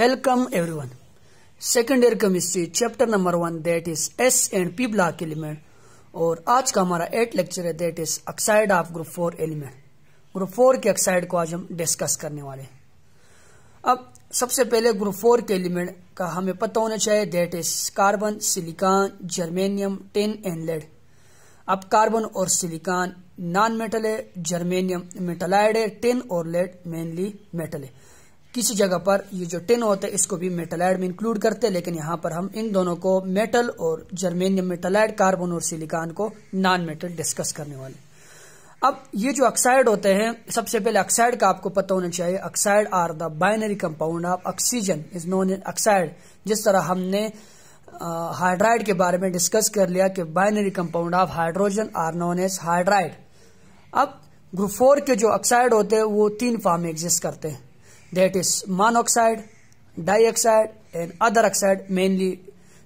Welcome everyone. Second year chemistry chapter number one that is S and P block element और आज का हमारा eight lecture है that is oxide of group four element group four के oxide को आज हम डिस्कस करने वाले हैं अब सबसे पहले ग्रुप फोर के एलिमेंट का हमें पता होना चाहिए that is carbon silicon germanium tin and lead अब कार्बन और सिलिकॉन नॉन मेटल है जर्मेनियम मेटलाइड है टेन और लेड मेनली मेटल है किसी जगह पर ये जो टेन होता है इसको भी मेटलाइड में इंक्लूड करते हैं लेकिन यहाँ पर हम इन दोनों को मेटल और जर्मेनियम मेटलाइड कार्बन और सिलिकॉन को नॉन मेटल डिस्कस करने वाले अब ये जो ऑक्साइड होते हैं सबसे पहले ऑक्साइड का आपको पता होना चाहिए oxide are the binary compound of oxygen is known in oxide जिस तरह हमने हाइड्राइड के बारे में डिस्कस कर लिया कि binary compound of hydrogen are known as hydride अब ग्रुप फोर के जो ऑक्साइड होते हैं वो तीन फॉर्म एग्जिस्ट करते हैं that is monoxide dioxide and other oxide mainly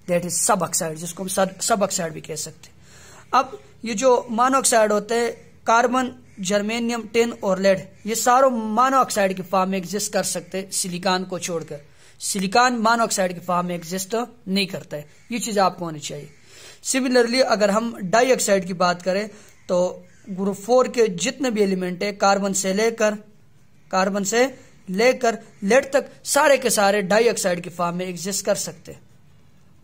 that is suboxide जिसको हम suboxide भी कह सकते हैं अब ये जो मोनोऑक्साइड होते हैं कार्बन जर्मेनियम टेन और लेड ये सारों मोनोऑक्साइड के फॉर्म में एग्जिस्ट कर सकते हैं सिलिकॉन को छोड़कर सिलिकॉन मोनोऑक्साइड के फॉर्म में एग्जिस्ट नहीं करता है ये चीज आपको होनी चाहिए सिमिलरली अगर हम डाइऑक्साइड की बात करें तो ग्रुप फोर के जितने भी एलिमेंट है कार्बन से लेकर कार्बन से लेकर लेट तक सारे के सारे डाइऑक्साइड के फार्म में एग्जिस्ट कर सकते हैं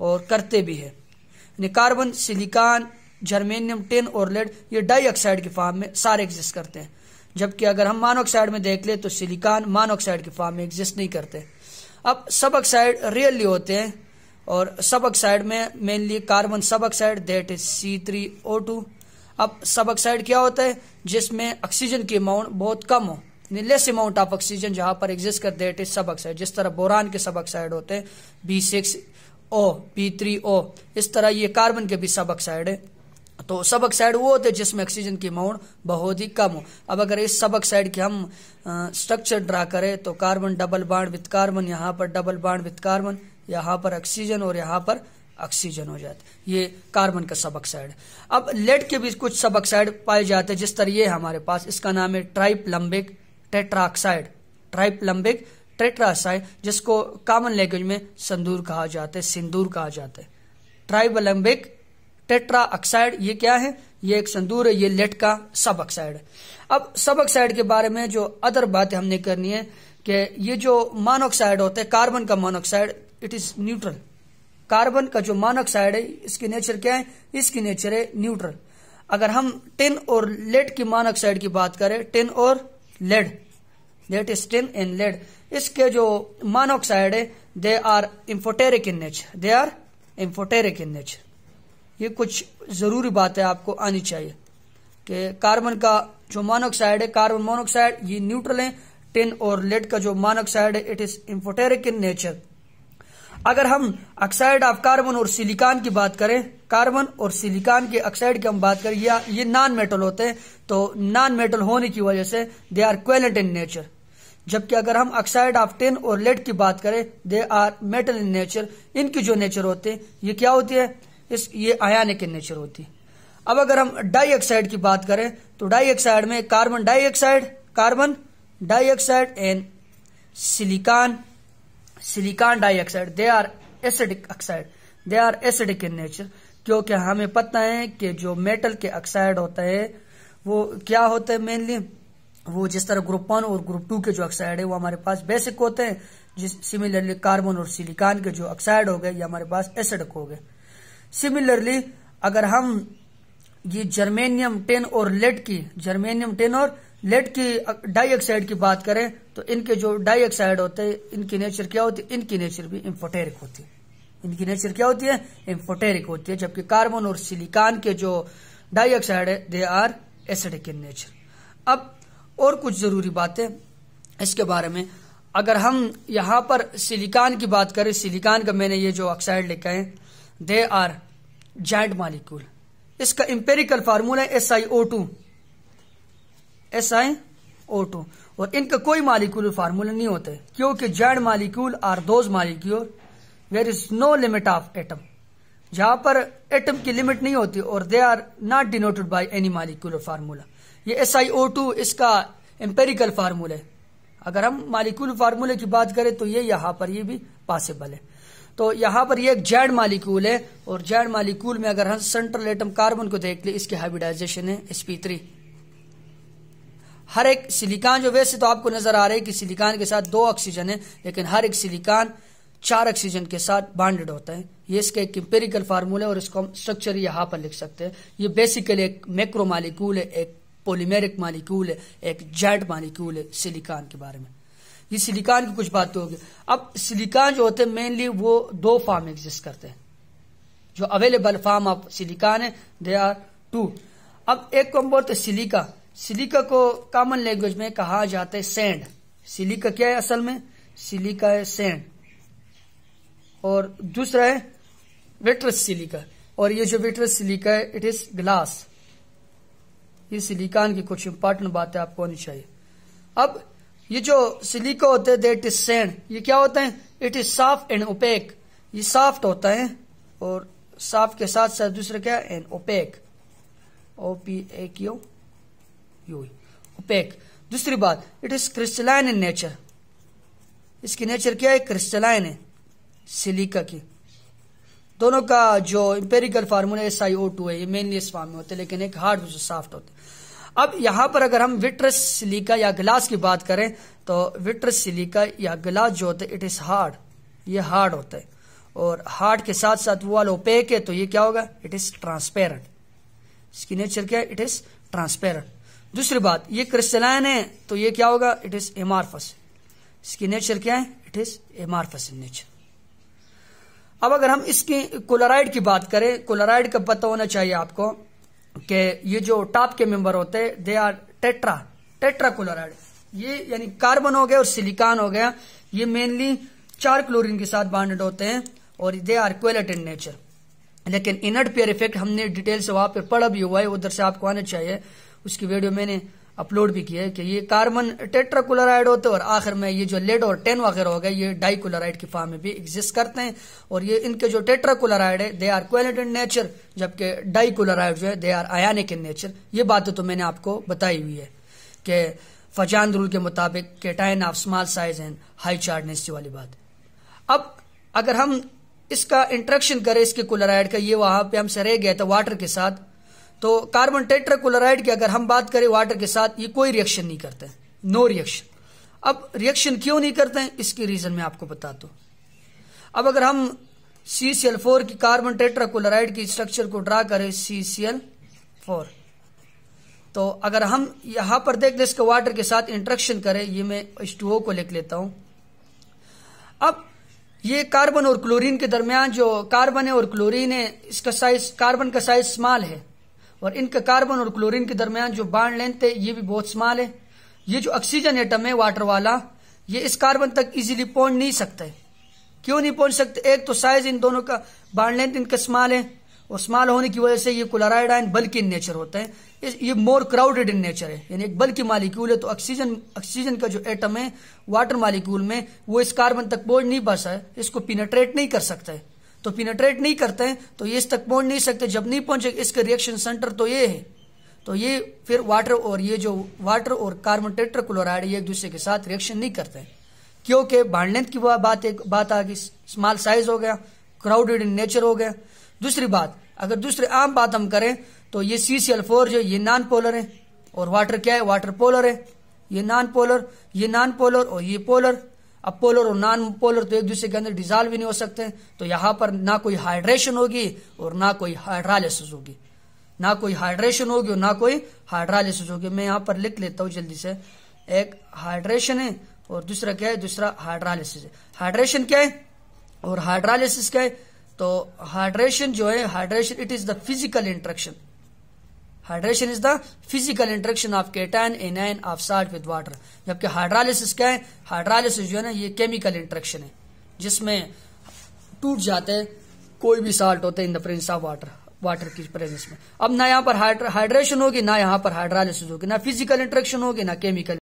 और करते भी है यानी कार्बन सिलिकॉन जर्मेनियम टेन और लेड ये डाइऑक्साइड के फार्म में सारे एग्जिस्ट करते हैं जबकि अगर हम मानोक्साइड में देख ले तो सिलिकॉन मानोक्साइड के फार्म में एग्जिस्ट नहीं करते अब सब ऑक्साइड रियली होते हैं और सब ऑक्साइड में mainly carbon suboxide that is C three O two अब सब ऑक्साइड क्या होता है जिसमें ऑक्सीजन की अमाउंट बहुत कम हो लेस अमाउंट ऑफ ऑक्सीजन जहां पर एग्जिस्ट कर देट इज सब ऑक्साइड जिस तरह बोरान के सब ऑक्साइड होते हैं B six O B three O इस तरह ये कार्बन के भी सब ऑक्साइड है तो सब ऑक्साइड वो होते हैं जिसमें ऑक्सीजन की अमाउंट बहुत ही कम हो अब अगर इस सब ऑक्साइड की हम स्ट्रक्चर ड्रा करें तो carbon double bond with carbon यहाँ पर डबल बाड विथ कार्बन यहाँ पर ऑक्सीजन और यहाँ पर ऑक्सीजन हो जाता है ये कार्बन का सब ऑक्साइड अब लेड के भी कुछ सब ऑक्साइड पाए जाते हैं जिस तरह ये हमारे पास इसका नाम है ट्राइप लंबिक टेट्राक्साइड लंबिक टेट्रासाइड जिसको कॉमन लैंग्वेज में संदूर कहा जाता है सिंदूर कहा जाता है ट्राइबलम्बिक टेट्रा ऑक्साइड ये क्या है ये एक संदूर है ये लेट का सब ऑक्साइड है अब सब ऑक्साइड के बारे में जो अदर बातें हमने करनी है कि ये जो मानोक्साइड होता है कार्बन का monoxide it is neutral carbon का जो मानोक्साइड है इसकी नेचर क्या है इसकी नेचर है न्यूट्रल अगर हम टिन और लेड की मानोक्साइड की बात करें टिन और लेड दैट स्टीम इनलेट इसके जो मानोक्साइड है they are amphoteric in nature they are amphoteric in nature ये कुछ जरूरी बात है आपको आनी चाहिए कि कार्बन का जो मानोक्साइड है कार्बन मोनोक्साइड ये न्यूट्रल है टिन और लेड का जो मानोक्साइड है it is amphoteric in nature अगर हम ऑक्साइड ऑफ कार्बन और सिलिकॉन की बात करें कार्बन और सिलिकॉन के ऑक्साइड की हम बात करें या ये नॉन मेटल होते हैं तो नॉन मेटल होने की वजह से दे आर क्वेलेंट इन नेचर जबकि अगर हम ऑक्साइड ऑफ टेन और लेड की बात करें they are metal in nature इनकी जो नेचर होते हैं ये क्या होती है इस ये आयानिक इन नेचर होती है अब अगर हम डाईऑक्साइड की बात करें तो डाई ऑक्साइड में carbon dioxide carbon dioxide an and silicon silicon dioxide they are acidic oxide they are acidic in nature क्योंकि हमें पता है कि जो मेटल के ऑक्साइड होता है वो क्या होता है मेनली वो जिस तरह ग्रुप वन और ग्रुप टू के जो ऑक्साइड है वो हमारे पास बेसिक होते हैं जिस सिमिलरली कार्बन और सिलिकॉन के जो ऑक्साइड हो गए ये हमारे पास एसिड हो गए सिमिलरली अगर हम ये जर्मेनियम टेन और लेड की जर्मेनियम टेन और लेड की डाइऑक्साइड की बात करें तो इनके जो डाइऑक्साइड होते हैं इनकी नेचर क्या होती है इनकी नेचर भी इम्फोटेरिक होती है इनकी नेचर क्या होती है इम्फोटेरिक होती है जबकि कार्बन और सिलिकॉन के जो डाइऑक्साइड है they are acidic in nature अब और कुछ जरूरी बातें इसके बारे में अगर हम यहां पर सिलिकॉन की बात करें सिलिकॉन का मैंने ये जो ऑक्साइड लिखा है दे आर जॉइंट मालिक्यूल इसका इंपेरिकल फार्मूला है S I O two S I O two और इनका कोई मालिक्यूल फार्मूला नहीं होता है क्योंकि giant molecule are those molecule where is no limit of atom जहां पर एटम की लिमिट नहीं होती और they are not denoted by any molecular formula ये एस आई ओ टू इसका एम्पेरिकल फार्मूला है अगर हम मालिक्यूल फार्मूले की बात करें तो ये यहाँ पर ये भी पॉसिबल है तो यहाँ पर ये एक जैड मालिक्यूल है और जैड मालिक्यूल में अगर हम सेंट्रल एटम कार्बन को देख ले इसके हाइब्रिडाइजेशन है एसपी थ्री हर एक सिलिकॉन जो वैसे तो आपको नजर आ रहा है कि सिलिकॉन के साथ दो ऑक्सीजन है लेकिन हर एक सिलिकॉन चार ऑक्सीजन के साथ बॉन्डेड होता है ये इसका एक इंपेरिकल फार्मूला है और इसको हम स्ट्रक्चर यहाँ पर लिख सकते हैं ये बेसिकली एक मैक्रो मालिक्यूल है एक पोलीमेरिक मालिक्यूल है एक जेट मालिक्यूल है सिलिकॉन के बारे में ये सिलिकॉन की कुछ बातें होगी अब सिलिकॉन जो होते हैं मेनली वो दो फार्म एग्जिस्ट करते हैं जो अवेलेबल फार्म ऑफ सिलिकॉन है दे आर टू अब एक को हम बोलते सिलिका सिलिका को कॉमन लैंग्वेज में कहा जाता है सेंड सिलिका क्या है असल में सिलिका है सेंड और दूसरा है वेट्रस सिलिका और ये जो वेट्रस सिलिका है इट इज ग्लास ये सिलिकॉन की कुछ इंपॉर्टेंट बातें आपको होनी चाहिए अब ये जो सिलिका होते हैं देट इज सैंड ये क्या होते हैं it is soft and opaque ये साफ्ट होता है और साफ के साथ साथ दूसरा क्या है and opaque O P A Q U opaque दूसरी बात it is crystalline in nature इसकी नेचर क्या है क्रिस्टलाइन है सिलिका की दोनों का जो empirical formula S I O two है ये मेनली इस फॉर्म में होते हैं लेकिन एक हार्ड जो सॉफ्ट होते अब यहां पर अगर हम विट्रस सिलिका या ग्लास की बात करें तो विट्रस सिलिका या ग्लास जो होता है इट इज हार्ड ये हार्ड होता है और हार्ड के साथ साथ वो वाला ओपेक है तो ये क्या होगा इट इज ट्रांसपेरेंट इसकी नेचर क्या है इट इज ट्रांसपेरेंट दूसरी बात ये क्रिस्टलाइन है तो ये क्या होगा इट इज एमार्फस इसकी नेचर क्या है it is amorphous in nature अब अगर हम इसकी कोलाराइड की बात करें क्लोराइड का पता होना चाहिए आपको कि ये जो टॉप के मेंबर होते हैं they are tetra tetra chloride ये यानी कार्बन हो गया और सिलिकॉन हो गया ये मेनली चार क्लोरीन के साथ बॉन्डेड होते हैं और they are covalent in nature लेकिन इनर्ट पेयर इफेक्ट हमने डिटेल से वहां पर पढ़ा भी हुआ है उधर से आपको आना चाहिए उसकी वीडियो मैंने अपलोड भी किया है कि ये कार्बन टेट्राकुलराइड होते हैं और आखिर में ये जो लेड और टेन वगैरह हो गए ये डाईकुलराइड की फॉर्म में भी एग्जिस्ट करते हैं और ये इनके जो टेट्राकुलराइड है दे आर क्वालिट इन नेचर जबकि डाईकुलराइड जो है दे आर आयानिक इन नेचर ये बातें तो मैंने आपको बताई हुई है कि फजान रूल के मुताबिक cation of small size and high chargeness वाली बात अब अगर हम इसका इंट्रेक्शन करें इसके कुलराइड का ये वहां पे हमसे रह गया था वाटर के साथ तो कार्बन टेट्राक्लोराइड की अगर हम बात करें वाटर के साथ ये कोई रिएक्शन नहीं करते नो रिएक्शन अब रिएक्शन क्यों नहीं करते हैं इसकी रीजन मैं आपको बता दू अब अगर हम सी सी एल फोर की कार्बन टेट्राक्लोराइड की स्ट्रक्चर को ड्रा करें सी सी एल फोर तो अगर हम यहां पर देख लें इसके वाटर के साथ इंट्रक्शन करें ये मैं एच टू ओ को लिख लेता हूं अब ये कार्बन और क्लोरीन के दरमियान जो कार्बन है और क्लोरीन है इसका साइज कार्बन का साइज स्मॉल है और इनका कार्बन और क्लोरीन के दरमियान जो बाड लेंथ है ये भी बहुत स्मॉल है ये जो ऑक्सीजन एटम है वाटर वाला ये इस कार्बन तक इजीली पहुंच नहीं सकता है क्यों नहीं पहुंच सकते एक तो साइज इन दोनों का बाड लेंथ इनका स्मॉल है और स्मॉल होने की वजह से ये क्लोराइडाइन आयन बल्कि इन नेचर होता है ये मोर क्राउडेड इन नेचर है यानी एक बल्कि मालिक्यूल है तो ऑक्सीजन ऑक्सीजन का जो एटम है वाटर मालिक्यूल में वो इस कार्बन तक पहुंच नहीं पा सकता इसको पिनेट्रेट नहीं कर सकता है तो पिनेट्रेट नहीं करते हैं तो ये इस तक पहुंच नहीं सकते जब नहीं पहुंचे इसके रिएक्शन सेंटर तो ये है तो ये फिर वाटर और ये जो वाटर और कार्बन टेट्रा क्लोराइड ये एक दूसरे के साथ रिएक्शन नहीं करते हैं क्योंकि भांडलेंथ की बात एक बात आ गई स्मॉल साइज हो गया क्राउडेड इन नेचर हो गया दूसरी बात अगर दूसरी आम बात हम करें तो ये सी सी एल फोर जो ये नॉन पोलर है और वाटर क्या है वाटर पोलर है ये नॉन पोलर ये नॉन पोलर और ये पोलर अब पोलर और नॉन पोलर तो एक दूसरे के अंदर डिजॉल्व भी नहीं हो सकते तो यहां पर ना कोई हाइड्रेशन होगी और ना कोई हाइड्रालिसिस होगी ना कोई हाइड्रेशन होगी और ना कोई हाइड्रालिसिस होगी मैं यहां पर लिख लेता हूं जल्दी से एक हाइड्रेशन है और दूसरा क्या है दूसरा हाइड्रालिसिस है हाइड्रेशन क्या है और हाइड्रालिसिस क्या है तो हाइड्रेशन जो है hydration it is the physical interaction hydration is the physical interaction of cation anion of salt with water जबकि हाइड्रालिसिस क्या है हाइड्रालिसिस जो है ना ये केमिकल इंट्रेक्शन है जिसमें टूट जाते कोई भी साल्ट होते in the presence of water water की प्रेजेंस में अब ना यहाँ पर हाइड्रेशन होगी ना यहाँ पर हाइड्रालिसिस होगी ना फिजिकल इंट्रेक्शन होगी ना केमिकल